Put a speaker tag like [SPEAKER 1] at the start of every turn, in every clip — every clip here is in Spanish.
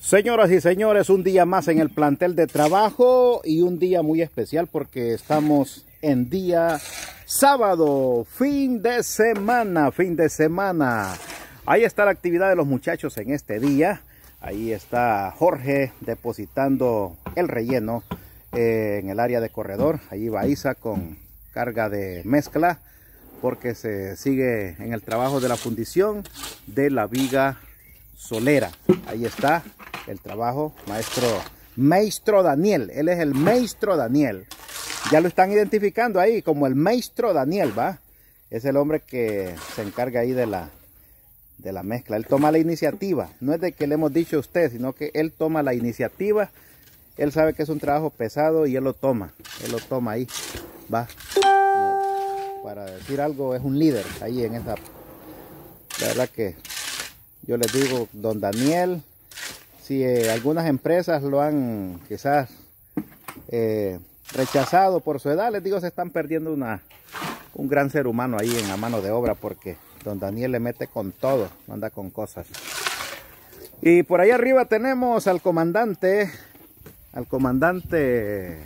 [SPEAKER 1] Señoras y señores, un día más en el plantel de trabajo y un día muy especial porque estamos en día sábado, fin de semana, fin de semana. Ahí está la actividad de los muchachos en este día. Ahí está Jorge depositando el relleno eh, en el área de corredor. Ahí va Isa con carga de mezcla porque se sigue en el trabajo de la fundición de la viga solera. Ahí está el trabajo, maestro, maestro Daniel, él es el maestro Daniel. Ya lo están identificando ahí como el maestro Daniel, ¿va? Es el hombre que se encarga ahí de la, de la mezcla. Él toma la iniciativa, no es de que le hemos dicho a usted, sino que él toma la iniciativa. Él sabe que es un trabajo pesado y él lo toma, él lo toma ahí, ¿va? Para decir algo, es un líder ahí en esa... La verdad que yo les digo, don Daniel, si eh, algunas empresas lo han quizás eh, rechazado por su edad, les digo, se están perdiendo una, un gran ser humano ahí en la mano de obra porque don Daniel le mete con todo, no anda con cosas. Y por ahí arriba tenemos al comandante, al comandante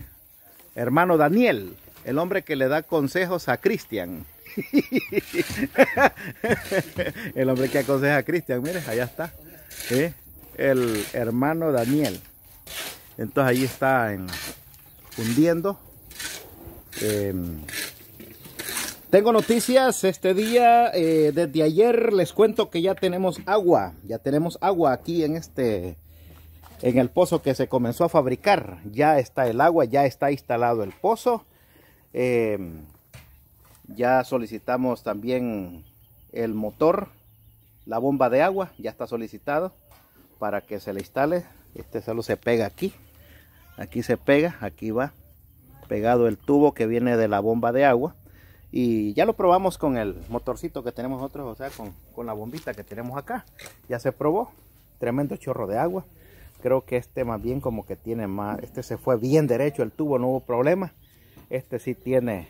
[SPEAKER 1] hermano Daniel, el hombre que le da consejos a Cristian. el hombre que aconseja a Cristian, mire, allá está. ¿eh? el hermano Daniel. Entonces ahí está en, hundiendo. Em, tengo noticias este día. Eh, desde ayer les cuento que ya tenemos agua. Ya tenemos agua aquí en este en el pozo que se comenzó a fabricar. Ya está el agua, ya está instalado el pozo. Em, ya solicitamos también el motor, la bomba de agua, ya está solicitado para que se le instale este solo se pega aquí aquí se pega aquí va pegado el tubo que viene de la bomba de agua y ya lo probamos con el motorcito que tenemos nosotros o sea con, la bombita que tenemos acá ya se probó tremendo chorro de agua creo que este más bien como que tiene más este se fue bien derecho el tubo no hubo problema este sí tiene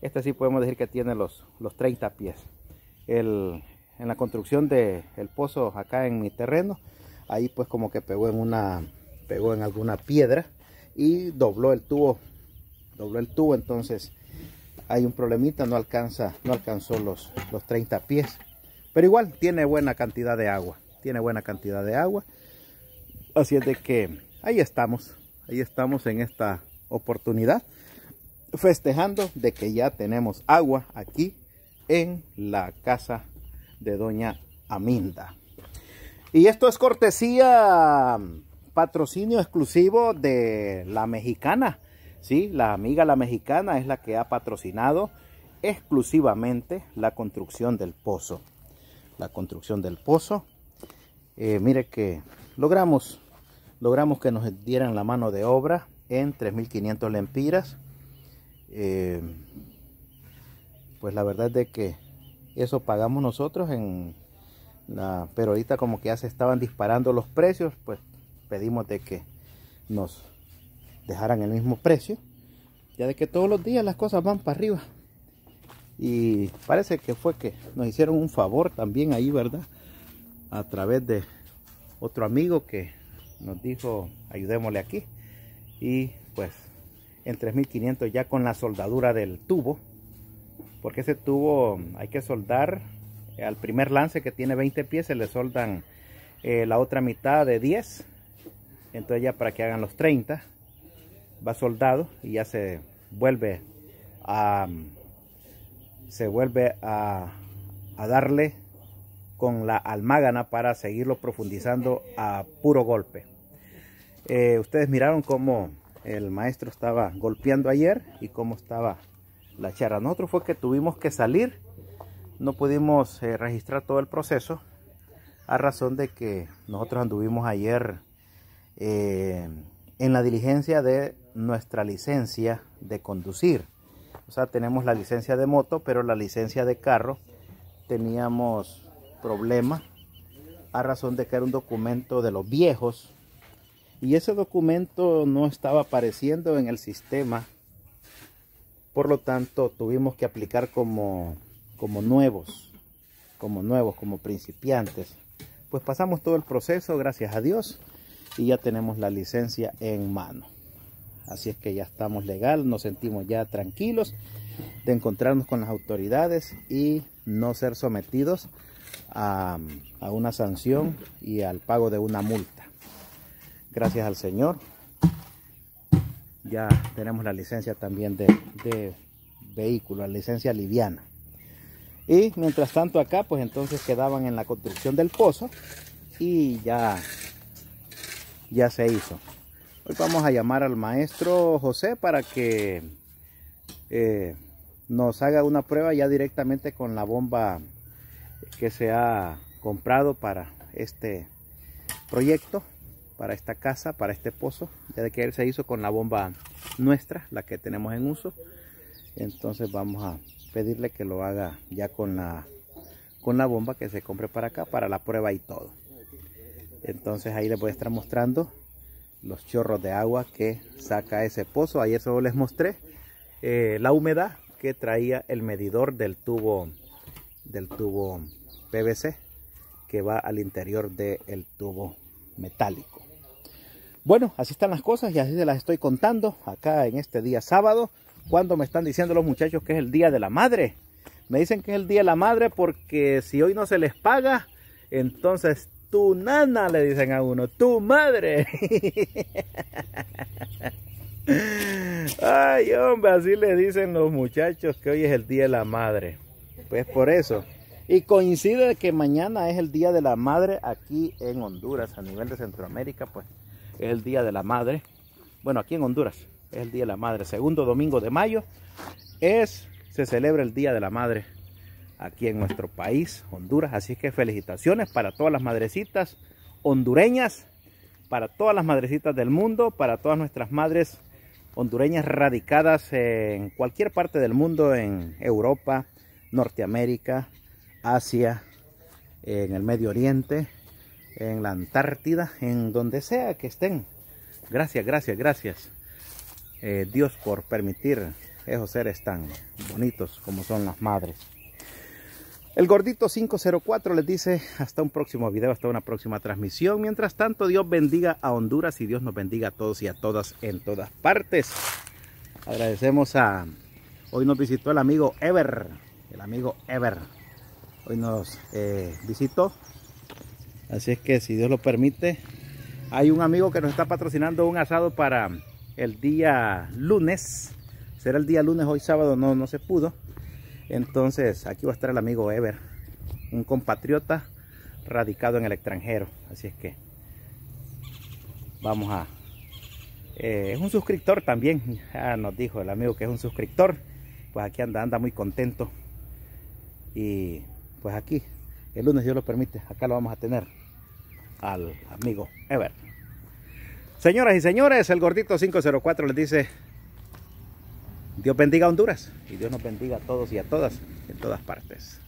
[SPEAKER 1] este sí podemos decir que tiene los los 30 pies en la construcción del pozo acá en mi terreno ahí pues como que pegó en una pegó en alguna piedra y dobló el tubo dobló el tubo entonces hay un problemita no alcanza no alcanzó los los 30 pies pero igual tiene buena cantidad de agua tiene buena cantidad de agua así es de que ahí estamos ahí estamos en esta oportunidad festejando de que ya tenemos agua aquí en la casa de doña Aminda y esto es cortesía, mm, patrocinio exclusivo de La Mexicana. ¿sí? La amiga La Mexicana es la que ha patrocinado exclusivamente la construcción del pozo. La construcción del pozo. Eh, mire que logramos, logramos que nos dieran la mano de obra en 3.500 lempiras. Eh, pues la verdad es de que eso pagamos nosotros en Ah, pero ahorita como que ya se estaban disparando los precios, pues pedimos de que nos dejaran el mismo precio. Ya de que todos los días las cosas van para arriba. Y parece que fue que nos hicieron un favor también ahí, ¿verdad? A través de otro amigo que nos dijo, ayudémosle aquí. Y pues en 3500 ya con la soldadura del tubo. Porque ese tubo hay que soldar al primer lance que tiene 20 pies se le soldan eh, la otra mitad de 10 entonces ya para que hagan los 30 va soldado y ya se vuelve a se vuelve a, darle con la almágana para seguirlo profundizando a puro golpe eh, ustedes miraron cómo el maestro estaba golpeando ayer y cómo estaba la charra nosotros fue que tuvimos que salir no pudimos eh, registrar todo el proceso a razón de que nosotros anduvimos ayer eh, en la diligencia de nuestra licencia de conducir. O sea, tenemos la licencia de moto, pero la licencia de carro teníamos problemas a razón de que era un documento de los viejos y ese documento no estaba apareciendo en el sistema. Por lo tanto, tuvimos que aplicar como como nuevos, como nuevos, como principiantes. Pues pasamos todo el proceso, gracias a Dios, y ya tenemos la licencia en mano. Así es que ya estamos legal, nos sentimos ya tranquilos de encontrarnos con las autoridades y no ser sometidos a, una sanción y al pago de una multa. Gracias al Señor. Ya tenemos la licencia también de, de vehículo, la licencia liviana. Y mientras tanto acá, pues entonces quedaban en la construcción del pozo y ya, ya se hizo. Hoy vamos a llamar al maestro José para que eh, nos haga una prueba ya directamente con la bomba que se ha comprado para este proyecto, para esta casa, para este pozo, ya de que él se hizo con la bomba nuestra, la que tenemos en uso. Entonces vamos a pedirle que lo haga ya con la, con la bomba que se compre para acá, para la prueba y todo. Entonces ahí les voy a estar mostrando los chorros de agua que saca ese pozo. Ayer solo les mostré eh, la humedad que traía el medidor del tubo, del tubo PVC que va al interior del tubo metálico. Bueno, así están las cosas y así se las estoy contando acá en este día sábado cuando me están diciendo los muchachos que es el Día de la Madre. Me dicen que es el Día de la Madre porque si hoy no se les paga, entonces tu nana le dicen a uno, tu madre. Ay, hombre, así le dicen los muchachos que hoy es el Día de la Madre. Pues por eso. Y coincide que mañana es el Día de la Madre aquí en Honduras, a nivel de Centroamérica, pues es el Día de la Madre. Bueno, aquí en Honduras es el Día de la Madre. Segundo domingo de mayo es, se celebra el Día de la Madre aquí en nuestro país, Honduras. Así que felicitaciones para todas las madrecitas hondureñas, para todas las madrecitas del mundo, para todas nuestras madres hondureñas radicadas en cualquier parte del mundo, en Europa, Norteamérica, Asia, en el Medio Oriente, en la Antártida, en donde sea que estén. Gracias, gracias, gracias. Eh, Dios por permitir esos seres tan bonitos como son las madres. El gordito 504 les dice hasta un próximo video, hasta una próxima transmisión. Mientras tanto, Dios bendiga a Honduras y Dios nos bendiga a todos y a todas en todas partes. Agradecemos a... Hoy nos visitó el amigo Ever, el amigo Ever. Hoy nos eh, visitó. Así es que si Dios lo permite, hay un amigo que nos está patrocinando un asado para el día lunes. Será el día lunes, hoy sábado no, no se pudo. Entonces aquí va a estar el amigo Ever, un compatriota radicado en el extranjero. Así es que vamos a... Eh, es un suscriptor también, ah, nos dijo el amigo que es un suscriptor. Pues aquí anda, anda muy contento. Y pues aquí, el lunes Dios lo permite, acá lo vamos a tener al amigo Ever. Señoras y señores, el gordito 504 les dice, Dios bendiga a Honduras y Dios nos bendiga a todos y a todas en todas partes.